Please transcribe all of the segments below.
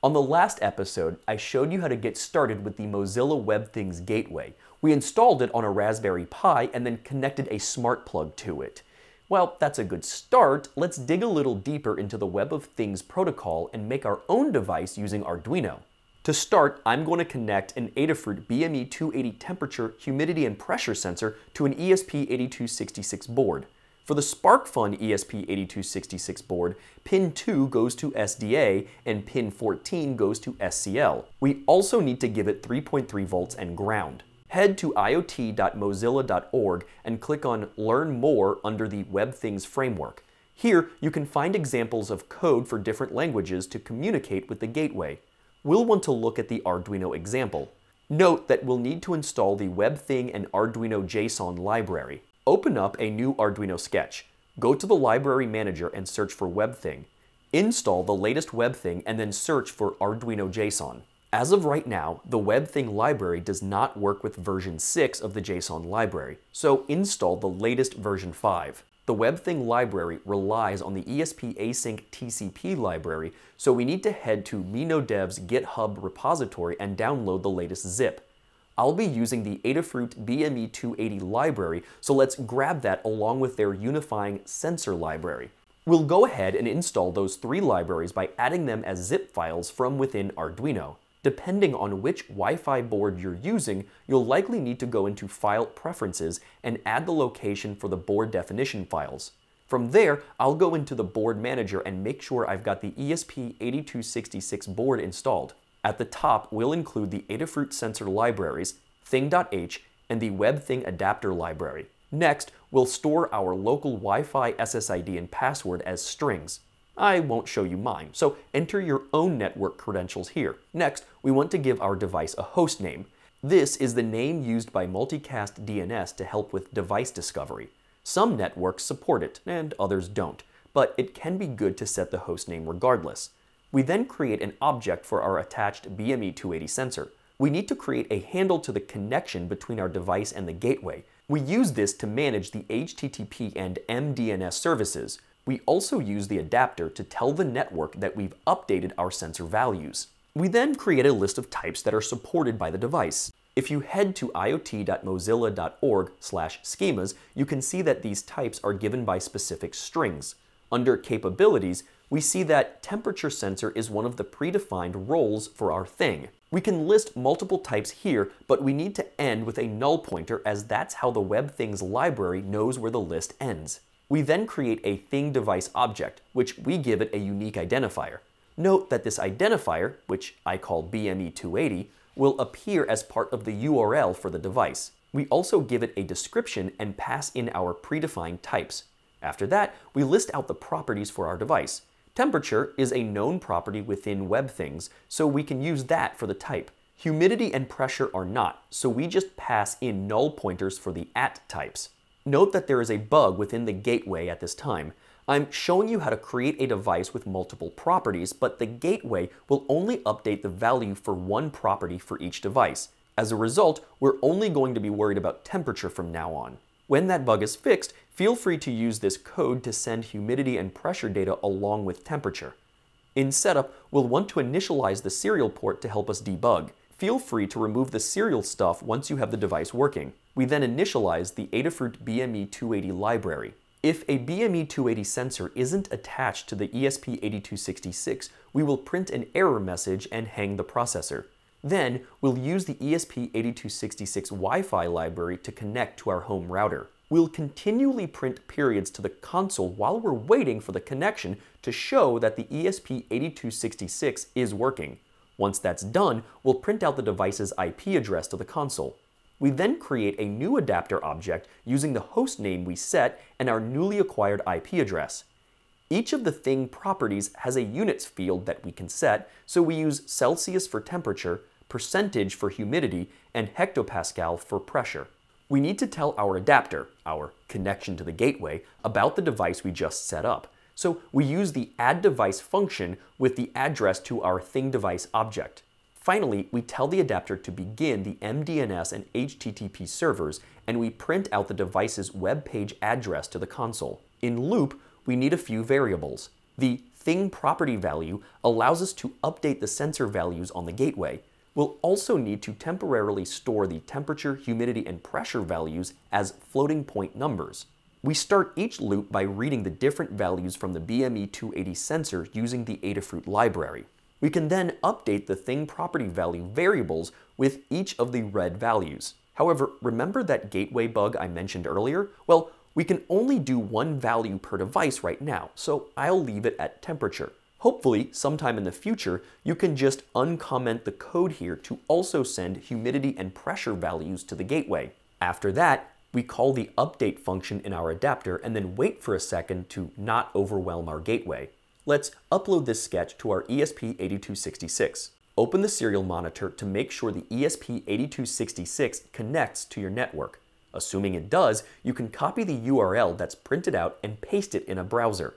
On the last episode, I showed you how to get started with the Mozilla Web Things Gateway. We installed it on a Raspberry Pi and then connected a smart plug to it. Well, that's a good start. Let's dig a little deeper into the Web of Things protocol and make our own device using Arduino. To start, I'm going to connect an Adafruit BME280 temperature, humidity, and pressure sensor to an ESP8266 board. For the SparkFun ESP8266 board, pin 2 goes to SDA and pin 14 goes to SCL. We also need to give it 3.3 volts and ground. Head to iot.mozilla.org and click on Learn More under the Web Things framework. Here, you can find examples of code for different languages to communicate with the gateway. We'll want to look at the Arduino example. Note that we'll need to install the WebThing and Arduino JSON library. Open up a new Arduino sketch. Go to the library manager and search for WebThing. Install the latest WebThing and then search for Arduino JSON. As of right now, the WebThing library does not work with version 6 of the JSON library, so install the latest version 5. The WebThing library relies on the ESP async TCP library, so we need to head to MinoDev's GitHub repository and download the latest zip. I'll be using the Adafruit BME280 library, so let's grab that along with their unifying sensor library. We'll go ahead and install those three libraries by adding them as zip files from within Arduino. Depending on which Wi-Fi board you're using, you'll likely need to go into File Preferences and add the location for the board definition files. From there, I'll go into the board manager and make sure I've got the ESP8266 board installed. At the top, we'll include the Adafruit sensor libraries, thing.h, and the WebThing adapter library. Next, we'll store our local Wi-Fi SSID and password as strings. I won't show you mine, so enter your own network credentials here. Next, we want to give our device a host name. This is the name used by Multicast DNS to help with device discovery. Some networks support it, and others don't, but it can be good to set the host name regardless. We then create an object for our attached BME280 sensor. We need to create a handle to the connection between our device and the gateway. We use this to manage the HTTP and MDNS services. We also use the adapter to tell the network that we've updated our sensor values. We then create a list of types that are supported by the device. If you head to iot.mozilla.org slash schemas, you can see that these types are given by specific strings. Under capabilities, we see that temperature sensor is one of the predefined roles for our thing. We can list multiple types here, but we need to end with a null pointer as that's how the web things library knows where the list ends. We then create a thing device object, which we give it a unique identifier. Note that this identifier, which I call BME280, will appear as part of the URL for the device. We also give it a description and pass in our predefined types. After that, we list out the properties for our device. Temperature is a known property within web things, so we can use that for the type. Humidity and pressure are not, so we just pass in null pointers for the at types. Note that there is a bug within the gateway at this time. I'm showing you how to create a device with multiple properties, but the gateway will only update the value for one property for each device. As a result, we're only going to be worried about temperature from now on. When that bug is fixed, feel free to use this code to send humidity and pressure data along with temperature. In setup, we'll want to initialize the serial port to help us debug. Feel free to remove the serial stuff once you have the device working. We then initialize the Adafruit BME280 library. If a BME280 sensor isn't attached to the ESP8266, we will print an error message and hang the processor. Then, we'll use the ESP8266 Wi-Fi library to connect to our home router. We'll continually print periods to the console while we're waiting for the connection to show that the ESP8266 is working. Once that's done, we'll print out the device's IP address to the console. We then create a new adapter object using the host name we set and our newly acquired IP address. Each of the thing properties has a units field that we can set, so we use Celsius for temperature, percentage for humidity, and hectopascal for pressure. We need to tell our adapter, our connection to the gateway, about the device we just set up. So we use the add device function with the address to our thing device object. Finally, we tell the adapter to begin the MDNS and HTTP servers, and we print out the device's web page address to the console. In loop, we need a few variables. The thing property value allows us to update the sensor values on the gateway, We'll also need to temporarily store the temperature, humidity, and pressure values as floating point numbers. We start each loop by reading the different values from the BME 280 sensor using the Adafruit library. We can then update the thing property value variables with each of the red values. However, remember that gateway bug I mentioned earlier? Well, we can only do one value per device right now, so I'll leave it at temperature. Hopefully, sometime in the future, you can just uncomment the code here to also send humidity and pressure values to the gateway. After that, we call the update function in our adapter and then wait for a second to not overwhelm our gateway. Let's upload this sketch to our ESP8266. Open the serial monitor to make sure the ESP8266 connects to your network. Assuming it does, you can copy the URL that's printed out and paste it in a browser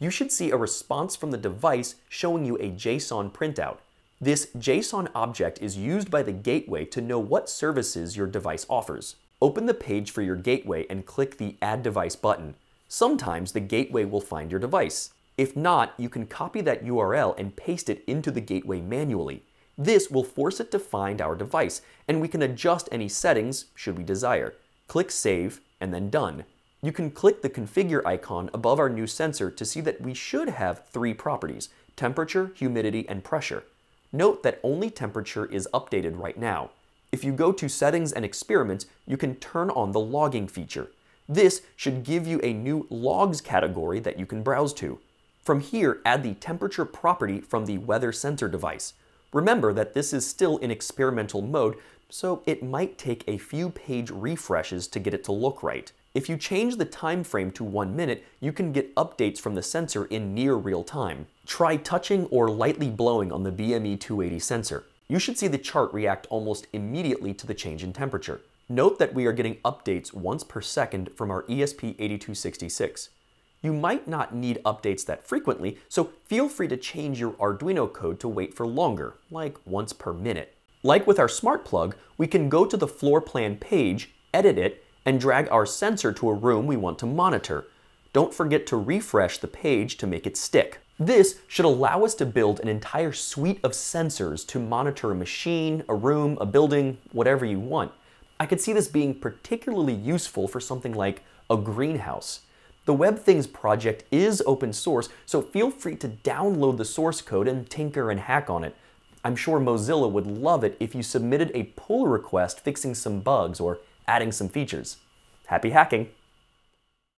you should see a response from the device showing you a JSON printout. This JSON object is used by the gateway to know what services your device offers. Open the page for your gateway and click the Add Device button. Sometimes the gateway will find your device. If not, you can copy that URL and paste it into the gateway manually. This will force it to find our device, and we can adjust any settings should we desire. Click Save, and then Done. You can click the configure icon above our new sensor to see that we should have three properties, temperature, humidity, and pressure. Note that only temperature is updated right now. If you go to settings and experiments, you can turn on the logging feature. This should give you a new logs category that you can browse to. From here, add the temperature property from the weather sensor device. Remember that this is still in experimental mode, so it might take a few page refreshes to get it to look right. If you change the time frame to one minute, you can get updates from the sensor in near real time. Try touching or lightly blowing on the BME 280 sensor. You should see the chart react almost immediately to the change in temperature. Note that we are getting updates once per second from our ESP8266. You might not need updates that frequently, so feel free to change your Arduino code to wait for longer, like once per minute. Like with our smart plug, we can go to the floor plan page, edit it, and drag our sensor to a room we want to monitor. Don't forget to refresh the page to make it stick. This should allow us to build an entire suite of sensors to monitor a machine, a room, a building, whatever you want. I could see this being particularly useful for something like a greenhouse. The Web Things project is open source, so feel free to download the source code and tinker and hack on it. I'm sure Mozilla would love it if you submitted a pull request fixing some bugs or adding some features. Happy hacking!